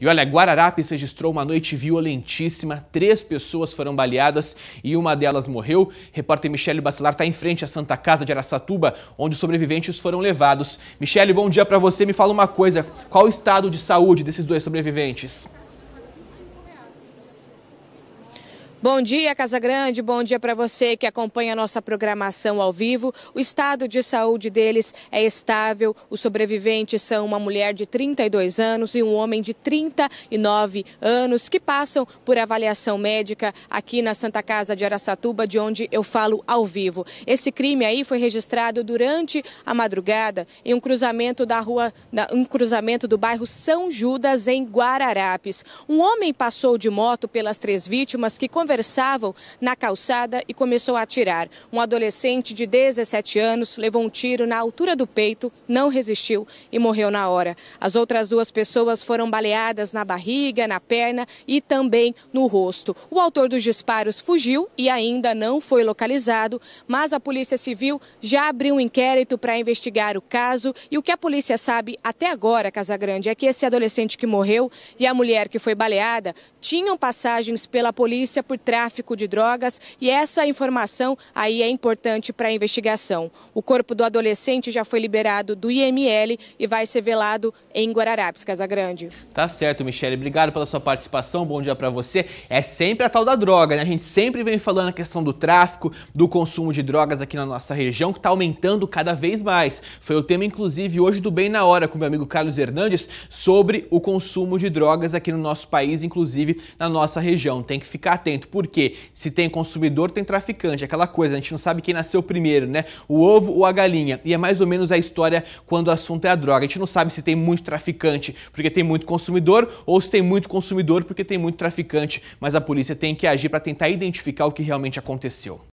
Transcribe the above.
E olha, Guararapes registrou uma noite violentíssima, três pessoas foram baleadas e uma delas morreu. Repórter Michele Bacelar está em frente à Santa Casa de Araçatuba, onde os sobreviventes foram levados. Michele, bom dia para você. Me fala uma coisa, qual o estado de saúde desses dois sobreviventes? Bom dia, Casa Grande. Bom dia para você que acompanha a nossa programação ao vivo. O estado de saúde deles é estável. Os sobreviventes são uma mulher de 32 anos e um homem de 39 anos que passam por avaliação médica aqui na Santa Casa de Araçatuba, de onde eu falo ao vivo. Esse crime aí foi registrado durante a madrugada em um cruzamento da rua, um cruzamento do bairro São Judas em Guararapes. Um homem passou de moto pelas três vítimas que conversaram conversavam na calçada e começou a atirar. Um adolescente de 17 anos levou um tiro na altura do peito, não resistiu e morreu na hora. As outras duas pessoas foram baleadas na barriga, na perna e também no rosto. O autor dos disparos fugiu e ainda não foi localizado, mas a Polícia Civil já abriu um inquérito para investigar o caso e o que a polícia sabe até agora, Casagrande, é que esse adolescente que morreu e a mulher que foi baleada tinham passagens pela polícia por tráfico de drogas e essa informação aí é importante para a investigação. O corpo do adolescente já foi liberado do IML e vai ser velado em Guararapes, Casa Grande. Tá certo, Michele. Obrigado pela sua participação. Bom dia para você. É sempre a tal da droga, né? A gente sempre vem falando a questão do tráfico, do consumo de drogas aqui na nossa região, que está aumentando cada vez mais. Foi o tema, inclusive, hoje do Bem na Hora, com meu amigo Carlos Hernandes, sobre o consumo de drogas aqui no nosso país, inclusive na nossa região. Tem que ficar atento. Porque se tem consumidor, tem traficante, aquela coisa, a gente não sabe quem nasceu primeiro, né? O ovo ou a galinha. E é mais ou menos a história quando o assunto é a droga. A gente não sabe se tem muito traficante porque tem muito consumidor ou se tem muito consumidor porque tem muito traficante, mas a polícia tem que agir para tentar identificar o que realmente aconteceu.